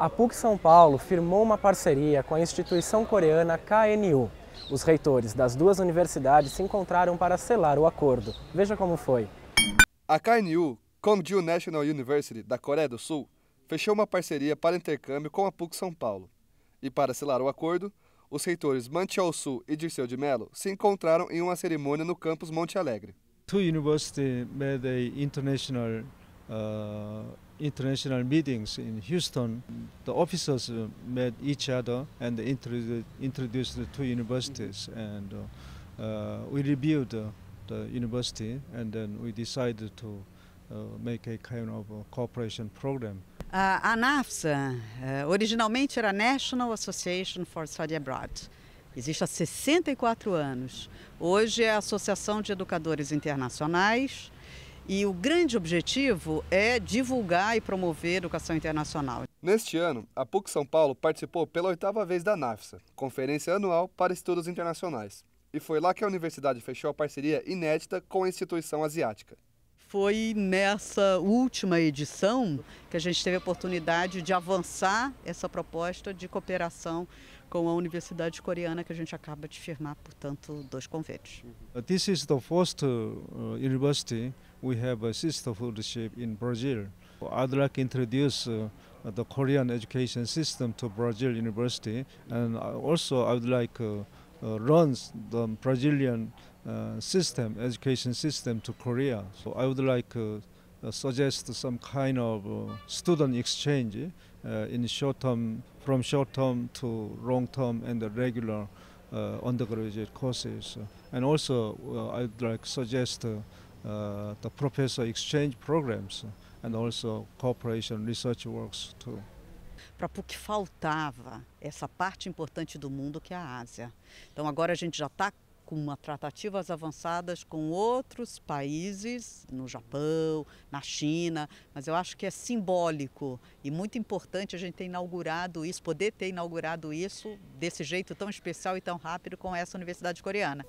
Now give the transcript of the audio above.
a PUC São Paulo firmou uma parceria com a instituição coreana KNU. Os reitores das duas universidades se encontraram para selar o acordo. Veja como foi. A KNU, Kongju National University da Coreia do Sul, fechou uma parceria para intercâmbio com a PUC São Paulo. E para selar o acordo, os reitores Mantial Sul e Dirceu de Mello se encontraram em uma cerimônia no campus Monte Alegre. Two universities made a international uh international meetings in Houston, the officers met each other and introduced the two universities. And uh, uh, we reviewed the university and then we decided to uh, make a kind of a cooperation program. a NAFSA originalmente era National Association for Study Abroad. Existe há 64 anos. Hoje é a Associação de Educadores Internacionais e o grande objetivo é divulgar e promover a educação internacional. Neste ano, a PUC São Paulo participou pela oitava vez da NAFSA, Conferência Anual para Estudos Internacionais. E foi lá que a universidade fechou a parceria inédita com a instituição asiática foi nessa última edição que a gente teve a oportunidade de avançar essa proposta de cooperação com a Universidade Coreana que a gente acaba de firmar, portanto, dois convênios. This is the first university we have a sisterhoodship in Brazil. I'd like to introduce uh, the Korean education system to Brazil University, and also I would like to uh, uh, run the Brazilian uh, system, education system to Korea. So I would like to uh, suggest some kind of student exchange in short term, from short term to long term and regular undergraduate courses. And also I'd like to suggest uh, the professor exchange programs and also cooperation research works too. Para PUC faltava essa parte importante do mundo que é a Ásia. Então agora a gente já está com uma tratativas avançadas com outros países, no Japão, na China, mas eu acho que é simbólico e muito importante a gente ter inaugurado isso, poder ter inaugurado isso desse jeito tão especial e tão rápido com essa universidade coreana.